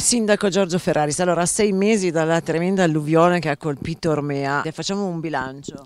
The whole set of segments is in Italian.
Sindaco Giorgio Ferraris, allora a sei mesi dalla tremenda alluvione che ha colpito Ormea, facciamo un bilancio.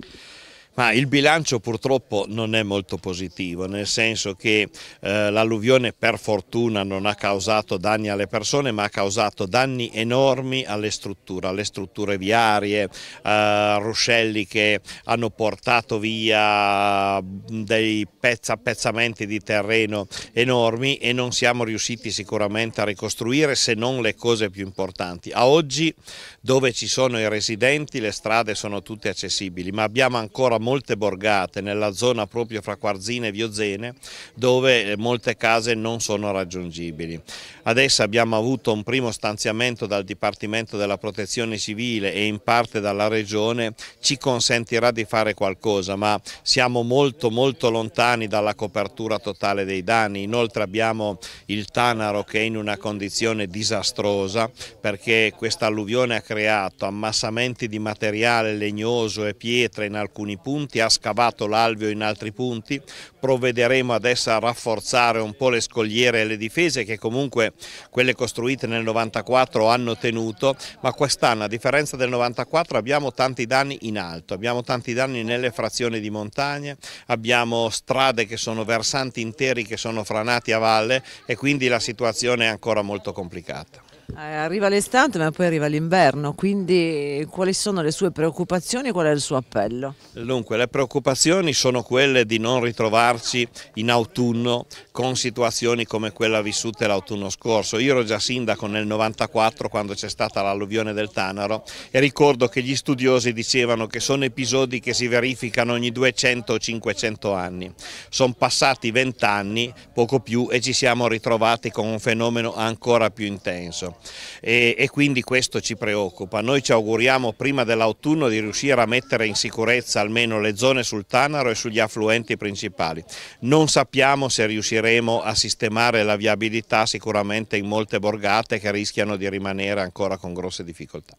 Ma il bilancio purtroppo non è molto positivo, nel senso che eh, l'alluvione per fortuna non ha causato danni alle persone, ma ha causato danni enormi alle strutture, alle strutture viarie, eh, ruscelli che hanno portato via dei pezza, pezzamenti di terreno enormi e non siamo riusciti sicuramente a ricostruire se non le cose più importanti. A oggi dove ci sono i residenti le strade sono tutte accessibili, ma abbiamo ancora molte borgate nella zona proprio fra Quarzine e Viozene dove eh, molte case non sono raggiungibili. Adesso abbiamo avuto un primo stanziamento dal Dipartimento della Protezione Civile e in parte dalla Regione ci consentirà di fare qualcosa ma siamo molto molto lontani dalla copertura totale dei danni. Inoltre abbiamo il Tanaro che è in una condizione disastrosa perché questa alluvione ha creato ammassamenti di materiale legnoso e pietre in alcuni punti punti, ha scavato l'alveo in altri punti, provvederemo adesso a rafforzare un po' le scogliere e le difese che comunque quelle costruite nel 94 hanno tenuto, ma quest'anno a differenza del 94 abbiamo tanti danni in alto, abbiamo tanti danni nelle frazioni di montagna, abbiamo strade che sono versanti interi che sono franati a valle e quindi la situazione è ancora molto complicata. Eh, arriva l'estate ma poi arriva l'inverno, quindi quali sono le sue preoccupazioni e qual è il suo appello? Dunque, le preoccupazioni sono quelle di non ritrovarci in autunno con situazioni come quella vissuta l'autunno scorso. Io ero già sindaco nel 94 quando c'è stata l'alluvione del Tanaro e ricordo che gli studiosi dicevano che sono episodi che si verificano ogni 200 o 500 anni. Sono passati 20 anni, poco più, e ci siamo ritrovati con un fenomeno ancora più intenso e, e quindi questo ci preoccupa. Noi ci auguriamo prima dell'autunno di riuscire a mettere in sicurezza almeno le zone sul Tanaro e sugli affluenti principali. Non sappiamo se riusciremo a sistemare la viabilità sicuramente in molte borgate che rischiano di rimanere ancora con grosse difficoltà.